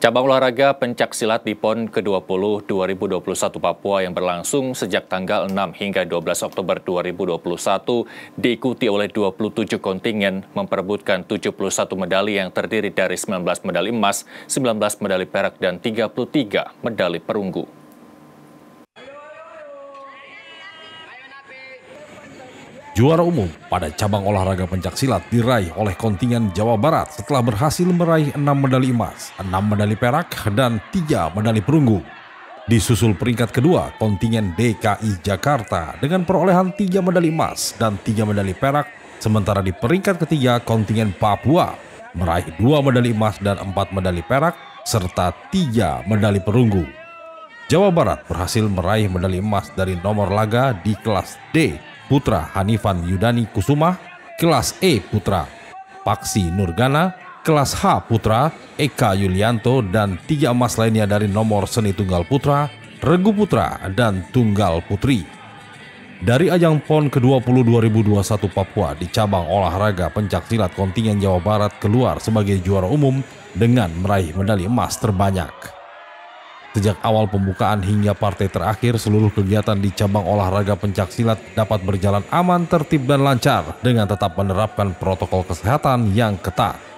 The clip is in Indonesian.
Cabang olahraga pencak silat di PON ke-20 2021 Papua yang berlangsung sejak tanggal 6 hingga 12 Oktober 2021 diikuti oleh 27 kontingen memperebutkan 71 medali yang terdiri dari 19 medali emas, 19 medali perak, dan 33 medali perunggu. Juara umum pada cabang olahraga pencak silat diraih oleh kontingen Jawa Barat setelah berhasil meraih 6 medali emas, 6 medali perak, dan 3 medali perunggu. Disusul peringkat kedua kontingen DKI Jakarta dengan perolehan 3 medali emas dan 3 medali perak, sementara di peringkat ketiga kontingen Papua meraih 2 medali emas dan 4 medali perak, serta 3 medali perunggu. Jawa Barat berhasil meraih medali emas dari nomor laga di kelas D Putra Hanifan Yudani Kusuma, kelas E Putra, Paksi Nurgana, kelas H Putra, Eka Yulianto dan tiga emas lainnya dari nomor seni tunggal putra, regu putra dan tunggal putri. Dari ajang PON ke-20 2021 Papua di cabang olahraga pencak silat kontingen Jawa Barat keluar sebagai juara umum dengan meraih medali emas terbanyak. Sejak awal pembukaan hingga partai terakhir, seluruh kegiatan di cabang olahraga pencaksilat dapat berjalan aman, tertib, dan lancar dengan tetap menerapkan protokol kesehatan yang ketat.